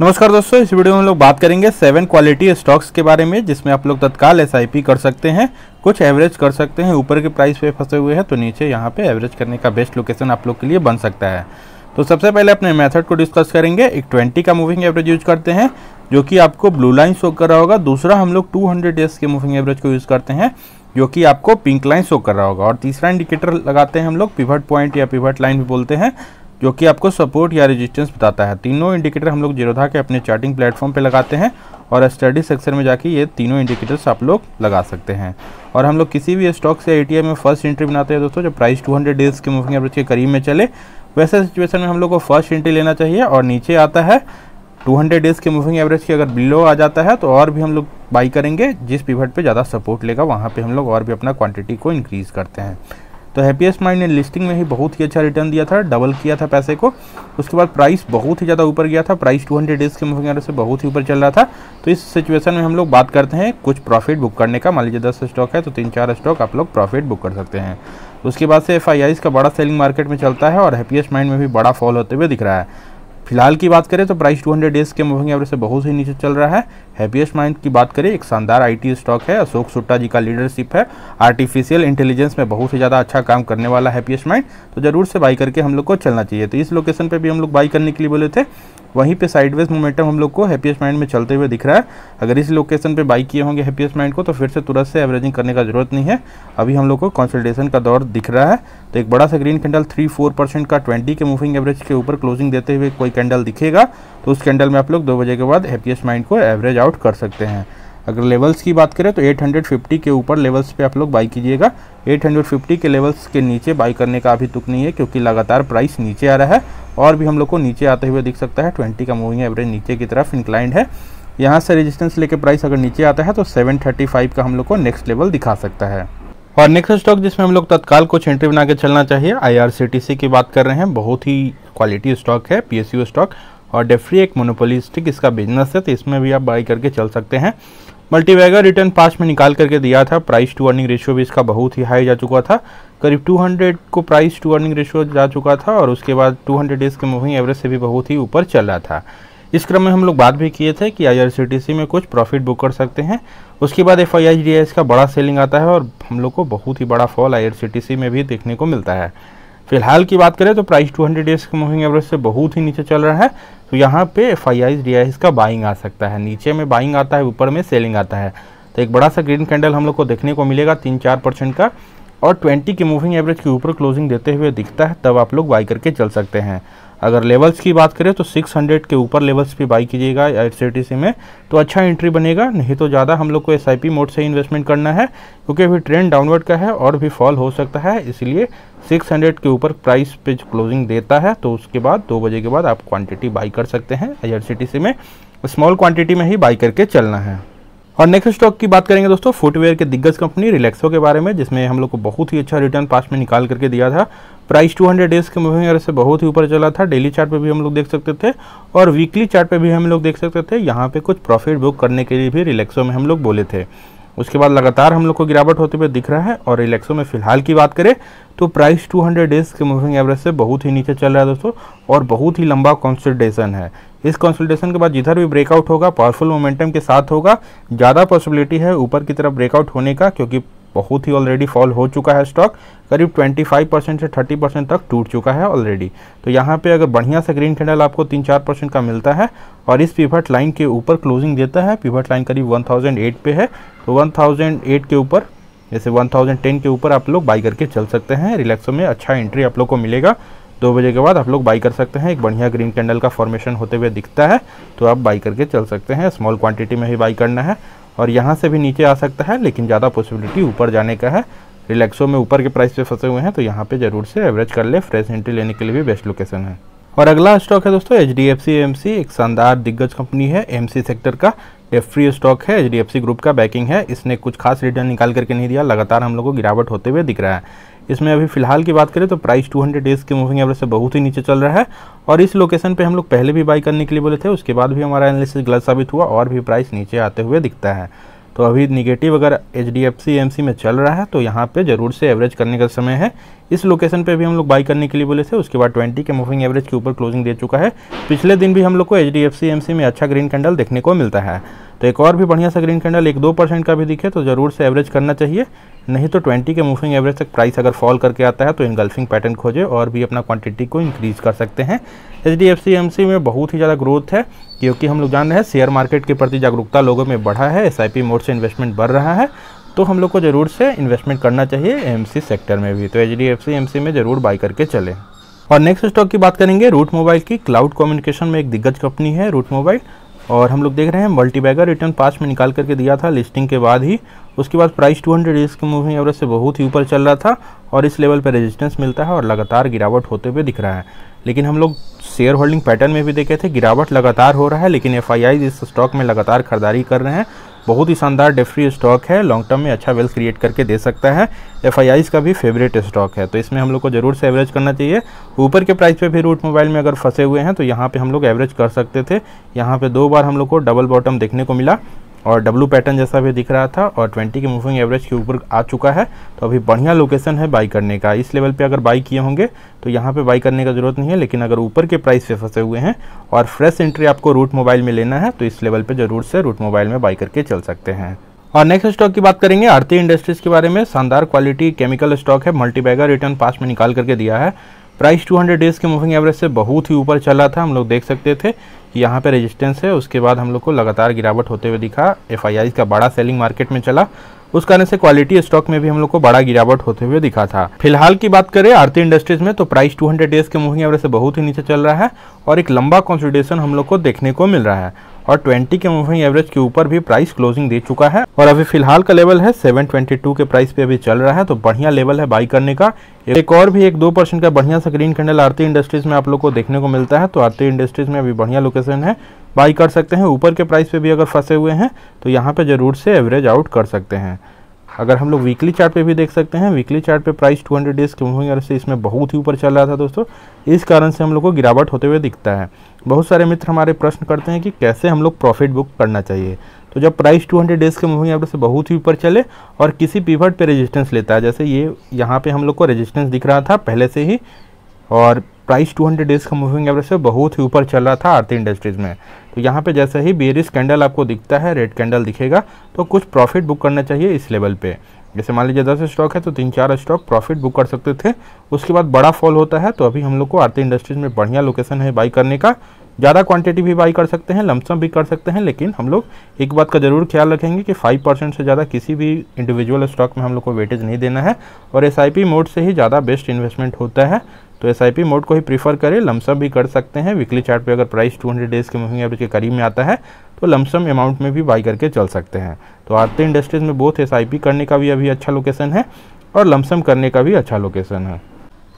नमस्कार दोस्तों इस वीडियो में हम लोग बात करेंगे सेवन क्वालिटी स्टॉक्स के बारे में जिसमें आप लोग तत्काल एस कर सकते हैं कुछ एवरेज कर सकते हैं ऊपर के प्राइस पे फंसे हुए हैं तो नीचे यहाँ पे एवरेज करने का बेस्ट लोकेशन आप लोग के लिए बन सकता है तो सबसे पहले अपने मेथड को डिस्कस करेंगे एक ट्वेंटी का मूविंग एवरेज यूज करते हैं जो कि आपको ब्लू लाइन शो कर रहा होगा दूसरा हम लोग टू हंड्रेड डेज के मूविंग एवरेज को यूज़ करते हैं जो कि आपको पिंक लाइन शो कर रहा होगा और तीसरा इंडिकेटर लगाते हैं हम लोग पिवट पॉइंट या पिवट लाइन भी बोलते हैं जो कि आपको सपोर्ट या रेजिस्टेंस बताता है तीनों इंडिकेटर हम लोग जीरोधा के अपने चार्टिंग प्लेटफॉर्म पे लगाते हैं और स्टडी सेक्शन में जाके ये तीनों इंडिकेटर्स आप लोग लगा सकते हैं और हम लोग किसी भी स्टॉक से ए में फर्स्ट एंट्री बनाते हैं दोस्तों जब प्राइस टू डेज के मूविंग एवरेज के करीब में चले वैसे सिचुएशन में हम लोग को फर्स्ट एंट्री लेना चाहिए और नीचे आता है 200 डेज के मूविंग एवरेज के अगर बिलो आ जाता है तो और भी हम लोग बाई करेंगे जिस पिवट पे ज़्यादा सपोर्ट लेगा वहाँ पे हम लोग और भी अपना क्वांटिटी को इंक्रीज़ करते हैं तो हैप्पीएस्ट माइंड ने लिस्टिंग में ही बहुत ही अच्छा रिटर्न दिया था डबल किया था पैसे को उसके बाद प्राइस बहुत ही ज़्यादा ऊपर गया था प्राइस टू हंड्रेड डेज के मुफ्त से बहुत ही ऊपर चल रहा था तो इस सिचुएशन में हम लोग बात करते हैं कुछ प्रॉफिट बुक करने का मान लीजिए दस स्टॉक है तो तीन चार स्टॉक आप लोग प्रॉफिट बुक कर सकते हैं उसके बाद से एफ का बड़ा सेलिंग मार्केट में चलता है और हैप्पीएस्ट माइंड में भी बड़ा फॉल होते हुए दिख रहा है फिलहाल की बात करें तो प्राइस 200 डेज के मूविंग एवरेज से बहुत ही नीचे चल रहा है हैप्पीएस्ट माइंड की बात करें एक शानदार आईटी स्टॉक है अशोक सुट्टा जी का लीडरशिप है आर्टिफिशियल इंटेलिजेंस में बहुत ही ज़्यादा अच्छा काम करने वाला हैप्पीएस्ट माइंड तो ज़रूर से बाई करके हम लोग को चलना चाहिए तो इस लोकेशन पर भी हम लोग बाई करने के लिए बोले थे वहीं पे साइडवेज मोमेंटम हम लोग को हैप्पीएस्ट माइंड में चलते हुए दिख रहा है अगर इस लोकेशन पे बाई किए होंगे हैप्पीएस्ट माइंड को तो फिर से तुरंत से एवरेजिंग करने का जरूरत नहीं है अभी हम लोग को कंसल्टेशन का दौर दिख रहा है तो एक बड़ा सा green candle three four percent का ट्वेंटी के मूविंग एवरेज के ऊपर क्लोजिंग देते हुए कोई कैंडल दिखेगा तो उस कैंडल में आप लोग दो बजे के बाद हैप्पीएस्ट माइंड को एवरेज आउट कर सकते हैं अगर लेवल्स की बात करें तो 850 के ऊपर लेवल्स पे आप लोग बाई कीजिएगा 850 के लेवल्स के नीचे बाई करने का अभी तुक नहीं है क्योंकि लगातार प्राइस नीचे आ रहा है और भी हम लोग को नीचे आते हुए दिख सकता है 20 का मूविंग एवरेज नीचे की तरफ इंक्लाइंड है यहाँ से रेजिस्टेंस लेके प्राइस अगर नीचे आता है तो सेवन का हम लोग को नेक्स्ट लेवल दिखा सकता है और नेक्स्ट स्टॉक जिसमें हम लोग तत्काल कुछ एंट्री बना के चलना चाहिए आईआरसीटीसी की बात कर रहे हैं बहुत ही क्वालिटी स्टॉक है पीएसयू स्टॉक और डेफ्री एक मोनोपोलिस्टिक इसका बिजनेस है तो इसमें भी आप बाई करके चल सकते हैं मल्टीवेगा रिटर्न पास में निकाल करके दिया था प्राइस टू अर्निंग रेशियो भी इसका बहुत ही हाई जा चुका था करीब 200 को प्राइस टू अर्निंग रेशियो जा चुका था और उसके बाद 200 डेज के मूविंग एवरेज से भी बहुत ही ऊपर चला था इस क्रम में हम लोग बात भी किए थे कि आई में कुछ प्रॉफिट बुक कर सकते हैं उसके बाद एफ आई का बड़ा सेलिंग आता है और हम लोग को बहुत ही बड़ा फॉल आई में भी देखने को मिलता है फिलहाल की बात करें तो प्राइस 200 डेज के मूविंग एवरेज से बहुत ही नीचे चल रहा है तो यहाँ पे एफ आई डी का बाइंग आ सकता है नीचे में बाइंग आता है ऊपर में सेलिंग आता है तो एक बड़ा सा ग्रीन कैंडल हम लोग को देखने को मिलेगा तीन चार परसेंट का और 20 के मूविंग एवरेज के ऊपर क्लोजिंग देते हुए दिखता है तब आप लोग बाई करके चल सकते हैं अगर लेवल्स की बात करें तो 600 के ऊपर लेवल्स पे बाई कीजिएगा एच में तो अच्छा एंट्री बनेगा नहीं तो ज़्यादा हम लोग को एस मोड से इन्वेस्टमेंट करना है क्योंकि अभी ट्रेंड डाउनवर्ड का है और भी फॉल हो सकता है इसलिए 600 के ऊपर प्राइस पे क्लोजिंग देता है तो उसके बाद दो बजे के बाद आप क्वांटिटी बाई कर सकते हैं एच में स्मॉल क्वान्टिटी में ही बाई करके चलना है और नेक्स्ट स्टॉक की बात करेंगे दोस्तों फुटवेयर के दिग्गज कंपनी रिलैक्सो के बारे में जिसमें हम लोग को बहुत ही अच्छा रिटर्न पास में निकाल करके दिया था प्राइस 200 डेज के मूविंग एवरेज से बहुत ही ऊपर चला था डेली चार्ट पे भी हम लोग देख सकते थे और वीकली चार्ट पे भी हम लोग देख सकते थे यहाँ पे कुछ प्रॉफिट बुक करने के लिए भी रिलैक्सो में हम लोग बोले थे उसके बाद लगातार हम लोग को गिरावट होते हुए दिख रहा है और रिलैक्सो में फिलहाल की बात करें तो प्राइस 200 डेज के मूविंग एवरेज से बहुत ही नीचे चल रहा है दोस्तों और बहुत ही लंबा कॉन्सल्टेशन है इस कंसोलिडेशन के बाद जिधर भी ब्रेकआउट होगा पावरफुल मोमेंटम के साथ होगा ज़्यादा पॉसिबिलिटी है ऊपर की तरफ ब्रेकआउट होने का क्योंकि बहुत ही ऑलरेडी फॉल हो चुका है स्टॉक करीब 25 परसेंट से 30 परसेंट तक टूट चुका है ऑलरेडी तो यहाँ पे अगर बढ़िया से ग्रीन कैंडल आपको तीन चार परसेंट का मिलता है और इस पिवट लाइन के ऊपर क्लोजिंग देता है पिवट लाइन करीब 1008 पे है तो 1008 के ऊपर जैसे 1010 के ऊपर आप लोग बाई करके चल सकते हैं रिलैक्सो में अच्छा एंट्री आप लोग को मिलेगा दो बजे के बाद आप लोग बाई कर सकते हैं एक बढ़िया ग्रीन कैंडल का फॉर्मेशन होते हुए दिखता है तो आप बाई करके चल सकते हैं स्मॉल क्वांटिटी में ही बाई करना है और यहाँ से भी नीचे आ सकता है लेकिन ज़्यादा पॉसिबिलिटी ऊपर जाने का है रिलैक्सो में ऊपर के प्राइस पे फंसे हुए हैं तो यहाँ पे जरूर से एवरेज कर ले फ्रेश एंट्री लेने के लिए भी बेस्ट लोकेशन है और अगला स्टॉक है दोस्तों H D F C M C एक शानदार दिग्गज कंपनी है एम सी सेक्टर का एफ फ्री स्टॉक है H D F C group का बैकिंग है इसने कुछ खास रिटर्न निकाल करके नहीं दिया लगातार हम लोग को गिरावट होते हुए दिख रहा है इसमें अभी फिलहाल की बात करें तो प्राइस 200 डेज़ के मूविंग एवरेज से बहुत ही नीचे चल रहा है और इस लोकेशन पे हम लोग पहले भी बाई करने के लिए बोले थे उसके बाद भी हमारा एनालिसिस गलत साबित हुआ और भी प्राइस नीचे आते हुए दिखता है तो अभी निगेटिव अगर H D F C M C में चल रहा है तो यहाँ पर ज़रूर से एवरेज करने का समय है इस लोकेशन पर भी हम लोग बाई करने के लिए बोले थे उसके बाद ट्वेंटी के मूविंग एवरेज के ऊपर क्लोजिंग दे चुका है पिछले दिन भी हम लोग को H D F C M C में अच्छा ग्रीन कैंडल देखने को मिलता है तो एक और भी बढ़िया सा ग्रीन कैंडल एक दो परसेंट का भी दिखे तो ज़रूर से एवरेज करना चाहिए नहीं तो ट्वेंटी के मूविंग एवरेज तक प्राइस अगर फॉल करके आता है तो गल्फिंग पैटर्न खोजे और भी अपना क्वांटिटी को इंक्रीज़ कर सकते हैं H D F C M C में बहुत ही ज़्यादा ग्रोथ है क्योंकि हम लोग जान रहे हैं शेयर मार्केट के प्रति जागरूकता लोगों में बढ़ा है एस आई पी मोड से इन्वेस्टमेंट बढ़ रहा है तो हम लोग को ज़रूर से इन्वेस्टमेंट करना चाहिए एम सेक्टर में भी तो H D F C M C में ज़रूर बाई करके चले और नेक्स्ट स्टॉक की बात करेंगे रूट मोबाइल की क्लाउड कम्युनिकेशन में एक दिग्गज कंपनी है रूट मोबाइल और हम लोग देख रहे हैं मल्टी बैगर रिटर्न पास में निकाल करके दिया था लिस्टिंग के बाद ही उसके बाद प्राइस 200 हंड्रेड इसके मूविंग एवरेज से बहुत ही ऊपर चल रहा था और इस लेवल पर रेजिस्टेंस मिलता है और लगातार गिरावट होते हुए दिख रहा है लेकिन हम लोग शेयर होल्डिंग पैटर्न में भी देखे थे गिरावट लगातार हो रहा है लेकिन एफ इस स्टॉक में लगातार खरीदारी कर रहे हैं बहुत ही शानदार डेफ्री स्टॉक है लॉन्ग टर्म में अच्छा वेल्थ क्रिएट करके दे सकता है एफ का भी फेवरेट स्टॉक है तो इसमें हम लोग को जरूर से एवरेज करना चाहिए ऊपर के प्राइस पे भी रूट मोबाइल में अगर फंसे हुए हैं तो यहाँ पर हम लोग एवरेज कर सकते थे यहाँ पर दो बार हम लोग को डबल बॉटम देखने को मिला और डब्लू पैटर्न जैसा भी दिख रहा था और 20 के मूविंग एवरेज के ऊपर आ चुका है तो अभी बढ़िया लोकेशन है बाई करने का इस लेवल पे अगर बाई किए होंगे तो यहाँ पे बाई करने का ज़रूरत नहीं है लेकिन अगर ऊपर के प्राइस पे फंसे हुए हैं और फ्रेश एंट्री आपको रूट मोबाइल में लेना है तो इस लेवल पर ज़रूर से रूट मोबाइल में बाई करके चल सकते हैं और नेक्स्ट स्टॉक की बात करेंगे आरती इंडस्ट्रीज़ के बारे में शानदार क्वालिटी केमिकल स्टॉक है मल्टीबैगर रिटर्न पास में निकाल करके दिया है प्राइस 200 डेज़ के मूविंग एवरेज से बहुत ही ऊपर चला था हम लोग देख सकते थे कि यहाँ पे रेजिस्टेंस है उसके बाद हम लोग को लगातार गिरावट होते हुए दिखा एफ का बड़ा सेलिंग मार्केट में चला उस कारण से क्वालिटी स्टॉक में भी हम लोग को बड़ा गिरावट होते हुए दिखा था फिलहाल की बात करें आरती इंडस्ट्रीज में तो प्राइस 200 डेज के मूविंग एवरेज से बहुत ही नीचे चल रहा है और एक लंबा कॉन्सिडेशन हम लोग को देखने को मिल रहा है और 20 के मूविंग एवरेज के ऊपर भी प्राइस क्लोजिंग दे चुका है और अभी फिलहाल का लेवल है 722 के प्राइस पे अभी चल रहा है तो बढ़िया लेवल है बाई करने का एक और भी एक दो परसेंट का बढ़िया सा ग्रीन कैंडल आरती इंडस्ट्रीज में आप लोग को देखने को मिलता है तो आरती इंडस्ट्रीज में अभी बढ़िया लोकेशन है बाई कर सकते हैं ऊपर के प्राइस पे भी अगर फंसे हुए हैं तो यहाँ पे जरूर से एवरेज आउट कर सकते हैं अगर हम लोग वीकली चार्ट पे भी देख सकते हैं वीकली चार्ट पे प्राइस 200 डेज के मूविंग से इसमें बहुत ही ऊपर चल रहा था दोस्तों इस कारण से हम लोग को गिरावट होते हुए दिखता है बहुत सारे मित्र हमारे प्रश्न करते हैं कि कैसे हम लोग प्रॉफिट बुक करना चाहिए तो जब प्राइस 200 डेज के मूविंग एवरेज से बहुत ही ऊपर चले और किसी पीवट पे रेजिस्टेंस लेता है जैसे ये यहाँ पे हम लोग को रेजिस्टेंस दिख रहा था पहले से ही और प्राइस 200 डेज का मूविंग एवरेज से बहुत ही ऊपर चल रहा था आरती इंडस्ट्रीज़ में तो यहाँ पे जैसे ही बेरिस कैंडल आपको दिखता है रेड कैंडल दिखेगा तो कुछ प्रॉफिट बुक करना चाहिए इस लेवल पे जैसे मान लीजिए दस स्टॉक है तो तीन चार स्टॉक प्रॉफिट बुक कर सकते थे उसके बाद बड़ा फॉल होता है तो अभी हम लोग को आरती इंडस्ट्रीज में बढ़िया लोकेशन है बाई करने का ज़्यादा क्वांटिटी भी बाई कर सकते हैं लमसम भी कर सकते हैं लेकिन हम लोग एक बात का जरूर ख्याल रखेंगे कि 5 परसेंट से ज़्यादा किसी भी इंडिविजुअल स्टॉक में हम लोग को वेटेज नहीं देना है और एस मोड से ही ज़्यादा बेस्ट इन्वेस्टमेंट होता है तो एस मोड को ही प्रीफर करें लमसम भी कर सकते हैं वीकली चार्ट पे अगर प्राइस 200 डेज़ के मूविंग एवरेज के करीब में आता है तो लमसम अमाउंट में भी बाई करके चल सकते हैं तो आरती इंडस्ट्रीज़ में बोथ एस करने का भी अभी अच्छा लोकेशन है और लमसम करने का भी अच्छा लोकेशन है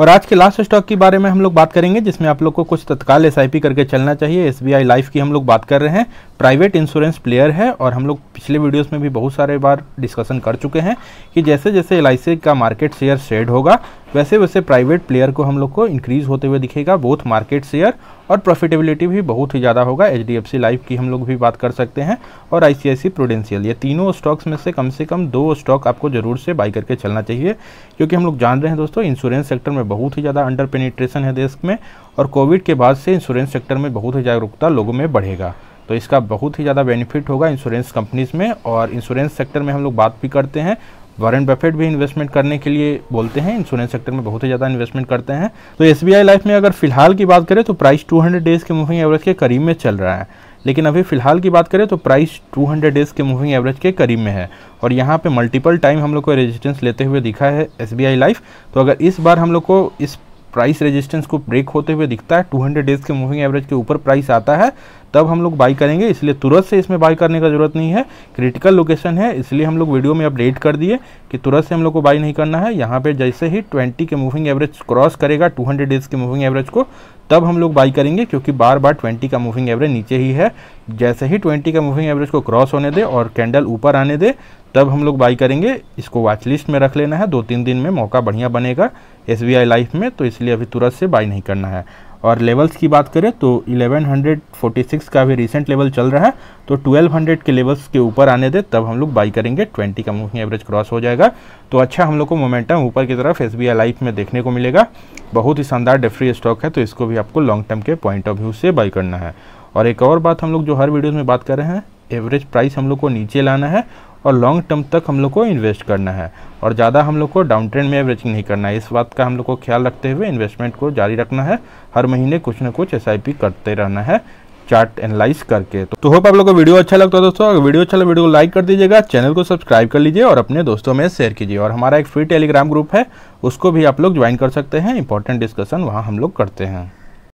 और आज के लास्ट स्टॉक के बारे में हम लोग बात करेंगे जिसमें आप लोग को कुछ तत्काल एस करके चलना चाहिए एस बी लाइफ की हम लोग बात कर रहे हैं प्राइवेट इंश्योरेंस प्लेयर है और हम लोग पिछले वीडियोस में भी बहुत सारे बार डिस्कशन कर चुके हैं कि जैसे जैसे एल का मार्केट शेयर शेड होगा वैसे वैसे प्राइवेट प्लेयर को हम लोग को इंक्रीज़ होते हुए दिखेगा बोथ मार्केट शेयर और प्रॉफिटेबिलिटी भी बहुत ही ज़्यादा होगा H D F C life की हम लोग भी बात कर सकते हैं और आई सी आई सी प्रोडेंशियल ये तीनों स्टॉक्स में से कम से कम दो स्टॉक आपको ज़रूर से बाई करके चलना चाहिए क्योंकि हम लोग जान रहे हैं दोस्तों इंश्योरेंस सेक्टर में बहुत ही ज़्यादा अंडर पेनिट्रेशन है देश में और कोविड के बाद से इंश्योरेंस सेक्टर में बहुत ही जागरूकता लोगों में बढ़ेगा तो इसका बहुत ही ज़्यादा बेनिफिट होगा इंश्योरेंस कंपनीज़ में और इंश्योरेंस सेक्टर में हम लोग बात भी करते हैं वारेन बफेट भी इन्वेस्टमेंट करने के लिए बोलते हैं इंश्योरेंस सेक्टर में बहुत ही ज़्यादा इन्वेस्टमेंट करते हैं तो एस लाइफ में अगर फिलहाल की बात करें तो प्राइस 200 डेज़ के मूविंग एवरेज के करीब में चल रहा है लेकिन अभी फिलहाल की बात करें तो प्राइस 200 डेज़ के मूविंग एवरेज के करीब में है और यहाँ पे मल्टीपल टाइम हम लोग को रेजिस्टेंस लेते हुए दिखा है एस लाइफ तो अगर इस बार हम लोग को इस प्राइस रेजिस्टेंस को ब्रेक होते हुए दिखता है 200 डेज़ के मूविंग एवरेज के ऊपर प्राइस आता है तब हम लोग बाई करेंगे इसलिए तुरंत से इसमें बाई करने का जरूरत नहीं है क्रिटिकल लोकेशन है इसलिए हम लोग वीडियो में अपडेट कर दिए कि तुरंत से हम लोग को बाई नहीं करना है यहाँ पे जैसे ही 20 के मूविंग एवरेज क्रॉस करेगा 200 डेज के मूविंग एवरेज को तब हम लोग बाई करेंगे क्योंकि बार बार ट्वेंटी का मूविंग एवरेज नीचे ही है जैसे ही ट्वेंटी का मूविंग एवरेज को क्रॉस होने दे और कैंडल ऊपर आने दे तब हम लोग बाई करेंगे इसको वॉच लिस्ट में रख लेना है दो तीन दिन में मौका बढ़िया बनेगा एस बी लाइफ में तो इसलिए अभी तुरंत से बाई नहीं करना है और लेवल्स की बात करें तो 1146 का भी रिसेंट लेवल चल रहा है तो 1200 के लेवल्स के ऊपर आने दे तब हम लोग बाई करेंगे 20 का मूविंग एवरेज क्रॉस हो जाएगा तो अच्छा हम लोग को मोमेंटम ऊपर की तरफ एस बी लाइफ में देखने को मिलेगा बहुत ही शानदार डेफ्री स्टॉक है तो इसको भी आपको लॉन्ग टर्म के पॉइंट ऑफ व्यू से बाई करना है और एक और बात हम लोग जो हर वीडियोज़ में बात कर रहे हैं एवरेज प्राइस हम लोग को नीचे लाना है और लॉन्ग टर्म तक हम लोग को इन्वेस्ट करना है और ज़्यादा हम लोग को डाउन ट्रेंड में एवरेजिंग नहीं करना है इस बात का हम लोग को ख्याल रखते हुए इन्वेस्टमेंट को जारी रखना है हर महीने कुछ ना कुछ एस करते रहना है चार्ट एनालाइज करके तो, तो होप आप लोग को वीडियो अच्छा लगता है दोस्तों अगर वीडियो अच्छा लगे वीडियो को लाइक कर दीजिएगा चैनल को सब्सक्राइब कर लीजिए और अपने दोस्तों में शेयर कीजिए और हमारा एक फ्री टेलीग्राम ग्रुप है उसको भी आप लोग ज्वाइन कर सकते हैं इंपॉर्टेंट डिस्कशन वहाँ हम लोग करते हैं